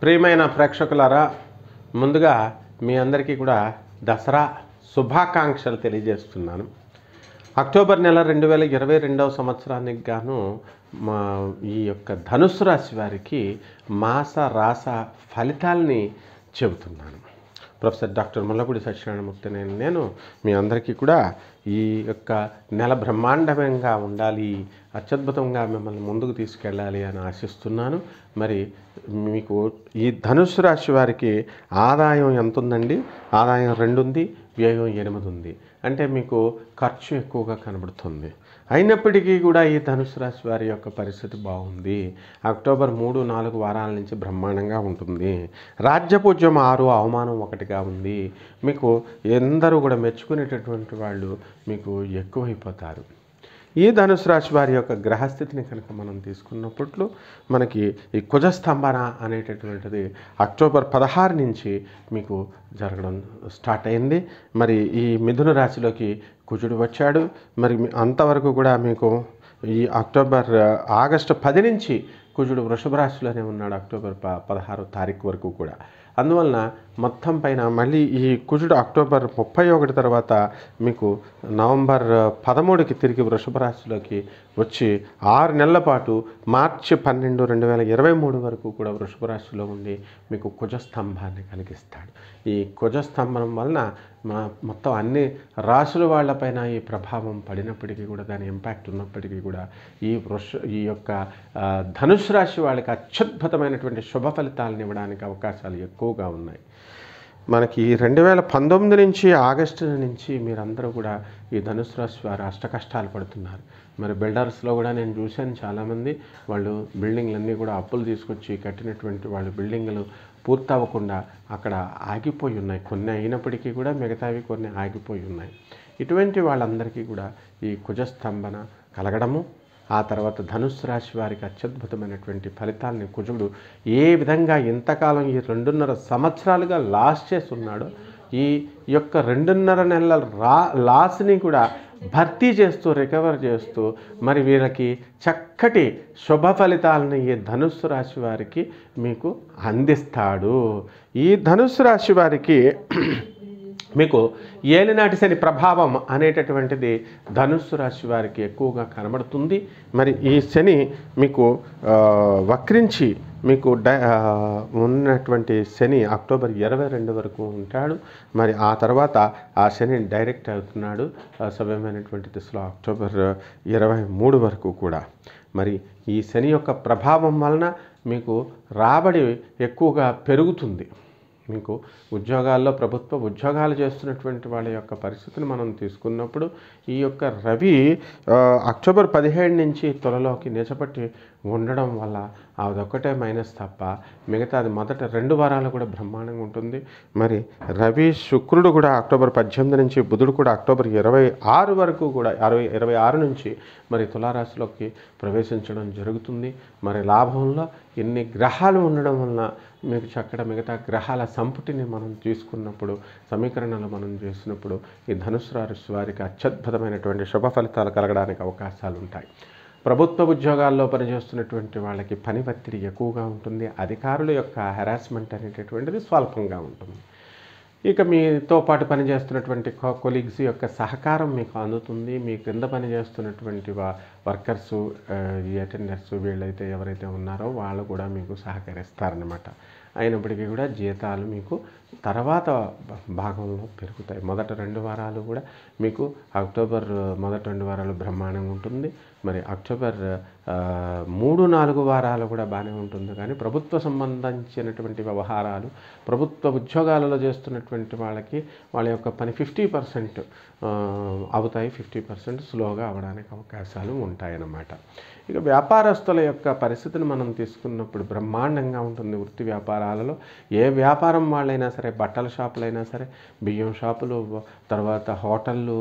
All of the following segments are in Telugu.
ప్రియమైన ప్రేక్షకులారా ముందుగా మీ అందరికీ కూడా దసరా శుభాకాంక్షలు తెలియజేస్తున్నాను అక్టోబర్ నెల రెండు వేల ఇరవై రెండవ సంవత్సరానికి గాను మా ఈ యొక్క ధనుసు రాశి వారికి మాస రాస ఫలితాల్ని చెబుతున్నాను ప్రొఫెసర్ డాక్టర్ ముల్లపూడి సత్యనారాయణమూర్తిని నేను మీ అందరికీ కూడా ఈ యొక్క నెల బ్రహ్మాండమంగా ఉండాలి అత్యద్భుతంగా మిమ్మల్ని ముందుకు తీసుకెళ్ళాలి అని ఆశిస్తున్నాను మరి మీకు ఈ ధనుసు రాశి వారికి ఆదాయం ఎంత ఉందండి ఆదాయం రెండు ఉంది వ్యయం ఎనిమిది ఉంది అంటే మీకు ఖర్చు ఎక్కువగా కనబడుతుంది అయినప్పటికీ కూడా ఈ ధనుసు రాశి వారి యొక్క పరిస్థితి బాగుంది అక్టోబర్ మూడు నాలుగు వారాల నుంచి బ్రహ్మాండంగా ఉంటుంది రాజ్యపూజ్యం ఆరు అవమానం ఒకటిగా ఉంది మీకు ఎందరూ కూడా మెచ్చుకునేటటువంటి వాళ్ళు మీకు ఎక్కువైపోతారు ఈ ధనుసు రాశి వారి యొక్క గ్రహస్థితిని కనుక మనం తీసుకున్నప్పట్లు మనకి ఈ కుజస్తంభన అనేటటువంటిది అక్టోబర్ పదహారు నుంచి మీకు జరగడం స్టార్ట్ అయింది మరి ఈ మిథున రాశిలోకి కుజుడు వచ్చాడు మరి అంతవరకు కూడా మీకు ఈ అక్టోబర్ ఆగస్టు పది నుంచి కుజుడు వృషభ రాశిలోనే ఉన్నాడు అక్టోబర్ ప తారీఖు వరకు కూడా అందువలన మొత్తం పైన మళ్ళీ ఈ కుజుడు అక్టోబర్ ముప్పై ఒకటి తర్వాత మీకు నవంబర్ పదమూడుకి తిరిగి వృషభ రాశిలోకి వచ్చి ఆరు నెలల పాటు మార్చి పన్నెండు రెండు వేల ఇరవై మూడు వరకు కూడా వృషభ రాశిలో ఉండి మీకు కుజస్తంభాన్ని కలిగిస్తాడు ఈ కుజస్తంభం వలన మొత్తం అన్ని రాశుల వాళ్ళపైన ఈ ప్రభావం పడినప్పటికీ కూడా దాని ఇంపాక్ట్ ఉన్నప్పటికీ కూడా ఈ వృష ఈ యొక్క ధనుసు రాశి వాళ్ళకి అత్యద్భుతమైనటువంటి శుభ ఫలితాలను ఇవ్వడానికి అవకాశాలు ఎక్కువగా ఉన్నాయి మనకి రెండు వేల పంతొమ్మిది నుంచి ఆగస్టు నుంచి మీరందరూ కూడా ఈ ధనుసు రాశి వారు అష్ట కష్టాలు పడుతున్నారు మరి బిల్డర్స్లో కూడా నేను చూశాను చాలామంది వాళ్ళు బిల్డింగ్లన్నీ కూడా అప్పులు తీసుకొచ్చి కట్టినటువంటి వాళ్ళు బిల్డింగ్లు పూర్తవ్వకుండా అక్కడ ఆగిపోయి ఉన్నాయి కొన్ని అయినప్పటికీ కూడా మిగతావి కొన్ని ఆగిపోయి ఉన్నాయి ఇటువంటి వాళ్ళందరికీ కూడా ఈ కుజస్తంభన కలగడము ఆ తర్వాత ధనుస్సు రాశి వారికి అత్యద్భుతమైనటువంటి ఫలితాలని కుజుడు ఏ విధంగా ఇంతకాలం ఈ రెండున్నర సంవత్సరాలుగా లాస్ చేస్తున్నాడో ఈ యొక్క రెండున్నర నెలల రా లాస్ని కూడా భర్తీ చేస్తూ రికవర్ చేస్తూ మరి వీళ్ళకి చక్కటి శుభ ఫలితాలను ఈ ధనుస్సు రాశి వారికి మీకు అందిస్తాడు ఈ ధనుస్సు రాశి వారికి మీకు ఏలినాటి శని ప్రభావం అనేటటువంటిది ధనుస్సు రాశి వారికి ఎక్కువగా కనబడుతుంది మరి ఈ శని మీకు వక్రించి మీకు డై ఉన్నటువంటి శని అక్టోబర్ ఇరవై రెండు వరకు ఉంటాడు మరి ఆ తర్వాత ఆ శని డైరెక్ట్ అవుతున్నాడు సవ్యమైనటువంటి దిశలో అక్టోబర్ ఇరవై మూడు వరకు కూడా మరి ఈ శని యొక్క ప్రభావం వలన మీకు రాబడి ఎక్కువగా పెరుగుతుంది మీకు ఉద్యోగాల్లో ప్రభుత్వ ఉద్యోగాలు చేస్తున్నటువంటి వాళ్ళ యొక్క పరిస్థితిని మనం తీసుకున్నప్పుడు ఈ యొక్క రవి అక్టోబర్ పదిహేడు నుంచి త్వరలోకి నిజపట్టి ఉండడం వల్ల అదొక్కటే మైనస్ తప్ప మిగతా అది మొదట రెండు వారాలు కూడా బ్రహ్మాండంగా ఉంటుంది మరి రవి శుక్రుడు కూడా అక్టోబర్ పద్దెనిమిది నుంచి బుధుడు కూడా అక్టోబర్ ఇరవై ఆరు వరకు కూడా అరవై ఇరవై ఆరు నుంచి మరి తులారాశిలోకి ప్రవేశించడం జరుగుతుంది మరి లాభంలో ఇన్ని గ్రహాలు ఉండడం వలన మీకు అక్కడ మిగతా గ్రహాల సంపుటిని మనం తీసుకున్నప్పుడు సమీకరణలు మనం చేసినప్పుడు ఈ ధనుసు రాశి వారికి అత్యద్భుతమైనటువంటి శుభ ఫలితాలు కలగడానికి అవకాశాలు ఉంటాయి ప్రభుత్వ ఉద్యోగాల్లో పనిచేస్తున్నటువంటి వాళ్ళకి పని ఒత్తిడి ఎక్కువగా ఉంటుంది అధికారుల యొక్క హెరాస్మెంట్ అనేటటువంటిది స్వల్పంగా ఉంటుంది ఇక మీతో పాటు పనిచేస్తున్నటువంటి కొలీగ్స్ యొక్క సహకారం మీకు అందుతుంది మీ క్రింద పనిచేస్తున్నటువంటి వర్కర్స్ ఈ అటెండర్స్ వీళ్ళైతే ఎవరైతే ఉన్నారో వాళ్ళు కూడా మీకు సహకరిస్తారనమాట అయినప్పటికీ కూడా జీతాలు మీకు తర్వాత భాగంలో పెరుగుతాయి మొదట రెండు వారాలు కూడా మీకు అక్టోబర్ మొదటి రెండు వారాలు బ్రహ్మాండంగా ఉంటుంది మరి అక్టోబర్ మూడు నాలుగు వారాలు కూడా బాగానే ఉంటుంది కానీ ప్రభుత్వ సంబంధించినటువంటి వ్యవహారాలు ప్రభుత్వ ఉద్యోగాలలో చేస్తున్నటువంటి వాళ్ళకి వాళ్ళ యొక్క పని ఫిఫ్టీ పర్సెంట్ అవుతాయి ఫిఫ్టీ పర్సెంట్ స్లోగా అవడానికి అవకాశాలు ఉంటాయన్నమాట ఇక వ్యాపారస్తుల యొక్క పరిస్థితిని మనం తీసుకున్నప్పుడు బ్రహ్మాండంగా ఉంటుంది వృత్తి వ్యాపారాలలో ఏ వ్యాపారం వాళ్ళైనా సరే సరే బట్టల షాపులు అయినా సరే బియ్యం షాపులు తర్వాత హోటళ్ళు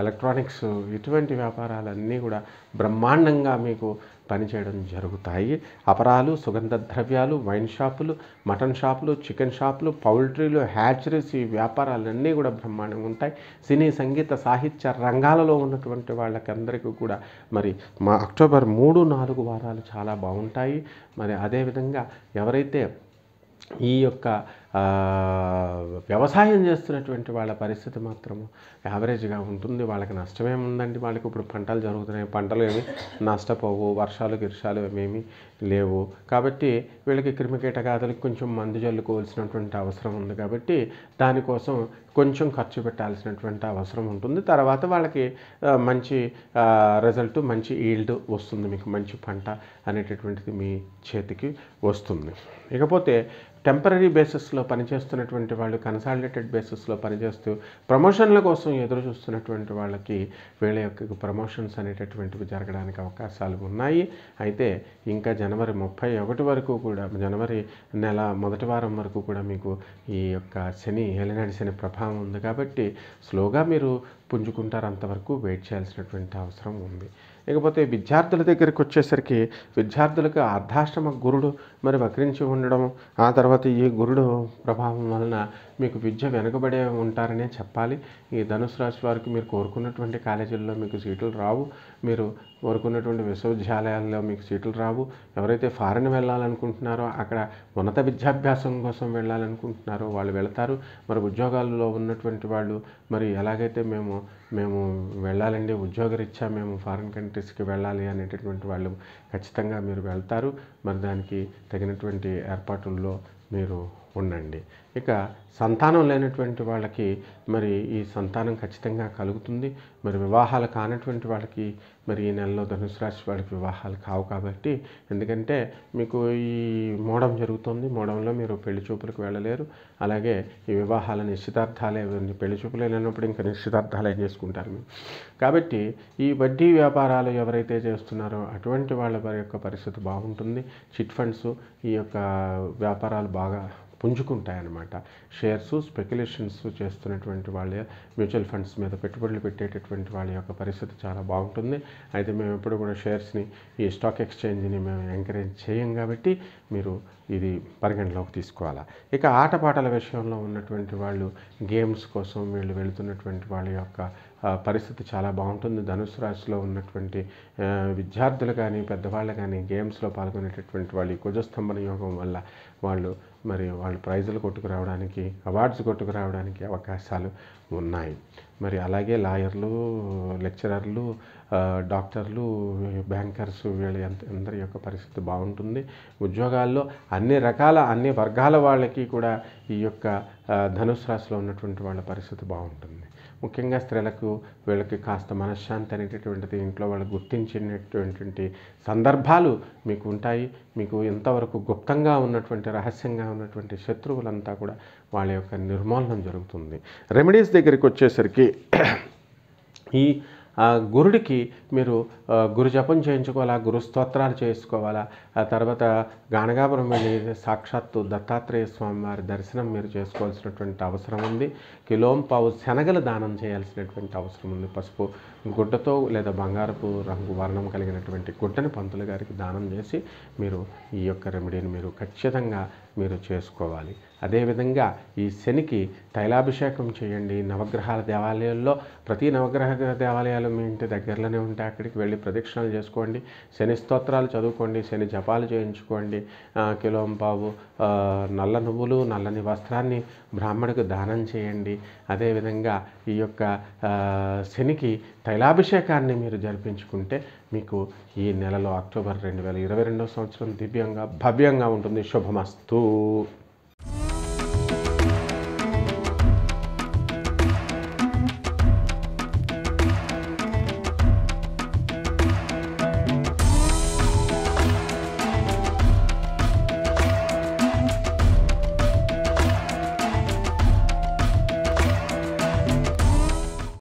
ఎలక్ట్రానిక్స్ ఇటువంటి వ్యాపారాలన్నీ కూడా బ్రహ్మాండంగా మీకు పనిచేయడం జరుగుతాయి అపరాలు సుగంధ ద్రవ్యాలు వైన్ షాపులు మటన్ షాపులు చికెన్ షాపులు పౌల్ట్రీలు హ్యాచరీస్ ఈ వ్యాపారాలన్నీ కూడా బ్రహ్మాండంగా ఉంటాయి సినీ సంగీత సాహిత్య రంగాలలో ఉన్నటువంటి వాళ్ళకందరికీ కూడా మరి మా అక్టోబర్ మూడు నాలుగు వారాలు చాలా బాగుంటాయి మరి అదేవిధంగా ఎవరైతే ఈ యొక్క వ్యవసాయం చేస్తున్నటువంటి వాళ్ళ పరిస్థితి మాత్రము యావరేజ్గా ఉంటుంది వాళ్ళకి నష్టమేముందండి వాళ్ళకి ఇప్పుడు పంటలు జరుగుతున్నాయి పంటలు ఏమి నష్టపోవు వర్షాలు గిర్షాలు ఏమేమి లేవు కాబట్టి వీళ్ళకి క్రిమికీటకాదులకు కొంచెం మందు జల్లుకోవాల్సినటువంటి అవసరం ఉంది కాబట్టి దానికోసం కొంచెం ఖర్చు పెట్టాల్సినటువంటి అవసరం ఉంటుంది తర్వాత వాళ్ళకి మంచి రిజల్ట్ మంచి ఈల్డ్ వస్తుంది మీకు మంచి పంట అనేటటువంటిది మీ చేతికి వస్తుంది ఇకపోతే టెంపరీ బేసిస్లో పనిచేస్తున్నటువంటి వాళ్ళు కన్సాలిడేటెడ్ బేసిస్లో పనిచేస్తూ ప్రమోషన్ల కోసం ఎదురు చూస్తున్నటువంటి వాళ్ళకి వీళ్ళ యొక్క ప్రమోషన్స్ అనేటటువంటివి జరగడానికి అవకాశాలు ఉన్నాయి అయితే ఇంకా జనవరి ముప్పై ఒకటి వరకు కూడా జనవరి నెల మొదటి వారం వరకు కూడా మీకు ఈ యొక్క శని ఏలినాడి శని ప్రభావం ఉంది కాబట్టి స్లోగా మీరు పుంజుకుంటారు అంతవరకు వెయిట్ చేయాల్సినటువంటి అవసరం ఉంది ఇకపోతే విద్యార్థుల దగ్గరికి వచ్చేసరికి విద్యార్థులకు అర్ధాశ్రమ గురుడు మరి వక్రించి ఉండడం ఆ తర్వాత ఈ గురుడు ప్రభావం వలన మీకు విద్య వెనుకబడే ఉంటారనే చెప్పాలి ఈ ధనుసు రాశి వారికి మీరు కోరుకున్నటువంటి కాలేజీల్లో మీకు సీట్లు రావు మీరు కోరుకున్నటువంటి విశ్వవిద్యాలయాల్లో మీకు సీట్లు రావు ఎవరైతే ఫారెన్ వెళ్ళాలనుకుంటున్నారో అక్కడ ఉన్నత విద్యాభ్యాసం కోసం వెళ్ళాలనుకుంటున్నారో వాళ్ళు వెళతారు మరి ఉద్యోగాల్లో ఉన్నటువంటి వాళ్ళు మరి ఎలాగైతే మేము మేము వెళ్ళాలండి ఉద్యోగరీత్యా మేము ఫారిన్ కంట్రీస్కి వెళ్ళాలి అనేటటువంటి వాళ్ళు ఖచ్చితంగా మీరు వెళ్తారు మరి దానికి తగినటువంటి ఏర్పాట్లలో మీరు ఉండండి ఇక సంతానం లేనటువంటి వాళ్ళకి మరి ఈ సంతానం ఖచ్చితంగా కలుగుతుంది మరి వివాహాలు కానటువంటి వాళ్ళకి మరి ఈ నెలలో ధనుసు రాశి వాళ్ళకి వివాహాలు కావు కాబట్టి ఎందుకంటే మీకు ఈ మోడం జరుగుతుంది మోడంలో మీరు పెళ్లి చూపులకు వెళ్ళలేరు అలాగే ఈ వివాహాల నిశ్చితార్థాలే పెళ్లి చూపులు వెళ్ళినప్పుడు ఇంకా నిశ్చితార్థాలే చేసుకుంటారు మీరు కాబట్టి ఈ వడ్డీ వ్యాపారాలు ఎవరైతే చేస్తున్నారో అటువంటి వాళ్ళ యొక్క పరిస్థితి బాగుంటుంది చిట్ ఫండ్స్ ఈ యొక్క వ్యాపారాలు బాగా పుంజుకుంటాయన్నమాట షేర్స్ స్పెక్యులేషన్స్ చేస్తున్నటువంటి వాళ్ళ మ్యూచువల్ ఫండ్స్ మీద పెట్టుబడులు పెట్టేటటువంటి వాళ్ళ యొక్క పరిస్థితి చాలా బాగుంటుంది అయితే మేము ఎప్పుడు కూడా షేర్స్ని ఈ స్టాక్ ఎక్స్చేంజ్ని మేము ఎంకరేజ్ చేయం కాబట్టి మీరు ఇది పరిగణలోకి తీసుకోవాలా ఇక ఆటపాటల విషయంలో ఉన్నటువంటి వాళ్ళు గేమ్స్ కోసం వీళ్ళు వెళుతున్నటువంటి వాళ్ళ యొక్క పరిస్థితి చాలా బాగుంటుంది ధనుసు రాశిలో ఉన్నటువంటి విద్యార్థులు కానీ పెద్దవాళ్ళు కానీ గేమ్స్లో పాల్గొనేటటువంటి వాళ్ళు కుజస్తంభన యోగం వల్ల వాళ్ళు మరి వాళ్ళు ప్రైజులు కొట్టుకురావడానికి అవార్డ్స్ కొట్టుకురావడానికి అవకాశాలు ఉన్నాయి మరి అలాగే లాయర్లు లెక్చరర్లు డాక్టర్లు బ్యాంకర్స్ వీళ్ళ అందరి యొక్క పరిస్థితి బాగుంటుంది ఉద్యోగాల్లో అన్ని రకాల అన్ని వర్గాల వాళ్ళకి కూడా ఈ యొక్క ధనుసు రాశిలో ఉన్నటువంటి వాళ్ళ పరిస్థితి బాగుంటుంది ముఖ్యంగా స్త్రీలకు వీళ్ళకి కాస్త మనశ్శాంతి అనేటటువంటిది ఇంట్లో వాళ్ళు గుర్తించినటువంటి సందర్భాలు మీకు ఉంటాయి మీకు ఇంతవరకు గుప్తంగా ఉన్నటువంటి రహస్యంగా ఉన్నటువంటి శత్రువులంతా కూడా వాళ్ళ యొక్క నిర్మూలనం జరుగుతుంది రెమెడీస్ దగ్గరికి వచ్చేసరికి ఈ ఆ గురుడికి మీరు గురు జపం చేయించుకోవాలా గురు స్తోత్రాలు చేసుకోవాలా ఆ తర్వాత గానగాపురం వెళ్ళి సాక్షాత్తు దత్తాత్రేయ స్వామి వారి దర్శనం మీరు చేసుకోవాల్సినటువంటి అవసరం ఉంది కిలోం పావు శనగలు దానం చేయాల్సినటువంటి అవసరం ఉంది పసుపు గుడ్డతో లేదా బంగారపు రంగు వర్ణం కలిగినటువంటి గుడ్డని పంతులు గారికి దానం చేసి మీరు ఈ యొక్క రెమెడీని మీరు ఖచ్చితంగా మీరు చేసుకోవాలి అదేవిధంగా ఈ శనికి తైలాభిషేకం చేయండి నవగ్రహాల దేవాలయాల్లో ప్రతి నవగ్రహ దేవాలయాలు మీ ఇంటి దగ్గరలోనే ఉంటే అక్కడికి వెళ్ళి ప్రదక్షిణలు చేసుకోండి శని స్తోత్రాలు చదువుకోండి శని జపాలు చేయించుకోండి కిలోంపావు నల్ల నువ్వులు నల్లని వస్త్రాన్ని బ్రాహ్మణుకు దానం చేయండి అదేవిధంగా ఈ యొక్క శనికి తైలాభిషేకాన్ని మీరు జరిపించుకుంటే మీకు ఈ నెలలో అక్టోబర్ రెండు వేల ఇరవై రెండో సంవత్సరం దివ్యంగా భవ్యంగా ఉంటుంది శుభమస్తు